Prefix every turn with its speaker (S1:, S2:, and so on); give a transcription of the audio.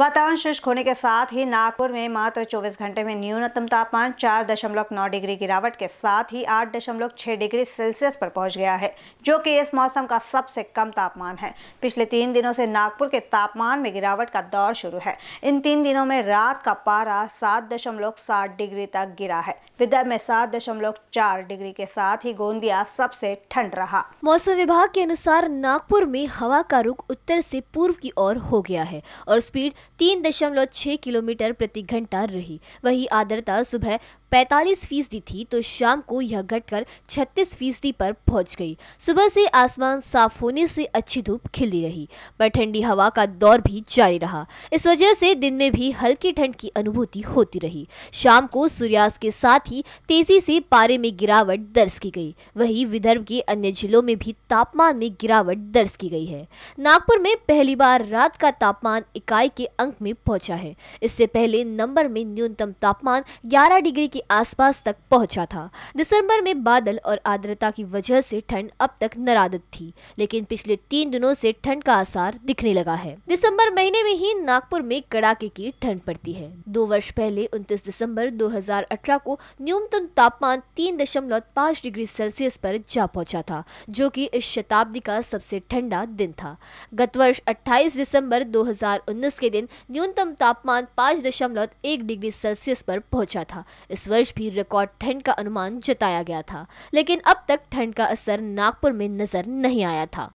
S1: वातावरण शुष्क होने के साथ ही नागपुर में मात्र 24 घंटे में न्यूनतम तापमान 4.9 डिग्री गिरावट के साथ ही 8.6 डिग्री सेल्सियस पर पहुंच गया है जो कि इस मौसम का सबसे कम तापमान है पिछले तीन दिनों से नागपुर के तापमान में गिरावट का दौर शुरू है इन तीन दिनों में रात का पारा सात डिग्री तक गिरा है विदर्भ में सात डिग्री के साथ ही गोंदिया सबसे ठंड रहा
S2: मौसम विभाग के अनुसार नागपुर में हवा का रुख उत्तर ऐसी पूर्व की ओर हो गया है और स्पीड तीन दशमलव छह किलोमीटर प्रति घंटा रही वही आर्द्रता सुबह पैतालीस फीसदी थी तो शाम को यह घटकर 36 फीसदी पर पहुंच गई सुबह से आसमान साफ होने से अच्छी धूप खिली रही पर ठंडी हवा का दौर भी जारी रहा इस वजह से दिन में भी हल्की ठंड की अनुभूति होती रही शाम को सूर्यास्त के साथ ही तेजी से पारे में गिरावट दर्ज की गई वहीं विदर्भ के अन्य जिलों में भी तापमान में गिरावट दर्ज की गई है नागपुर में पहली बार रात का तापमान इकाई के अंक में पहुंचा है इससे पहले नंबर में न्यूनतम तापमान ग्यारह डिग्री के आसपास तक पहुंचा था दिसंबर में बादल और आर्द्रता की वजह से ठंड अब तक नरादत थी लेकिन पिछले तीन दिनों से ठंड का आसार दिखने लगा है दिसंबर महीने में ही नागपुर में कड़ाके की ठंड पड़ती है दो वर्ष पहले उनतीस दिसंबर दो को न्यूनतम तापमान तीन दशमलव पाँच डिग्री सेल्सियस पर जा पहुंचा था जो कि इस शताब्दी का सबसे ठंडा दिन था गत वर्ष 28 दिसंबर 2019 के दिन न्यूनतम तापमान पाँच दशमलव एक डिग्री सेल्सियस पर पहुंचा था इस वर्ष भी रिकॉर्ड ठंड का अनुमान जताया गया था लेकिन अब तक ठंड का असर नागपुर में नजर नहीं आया था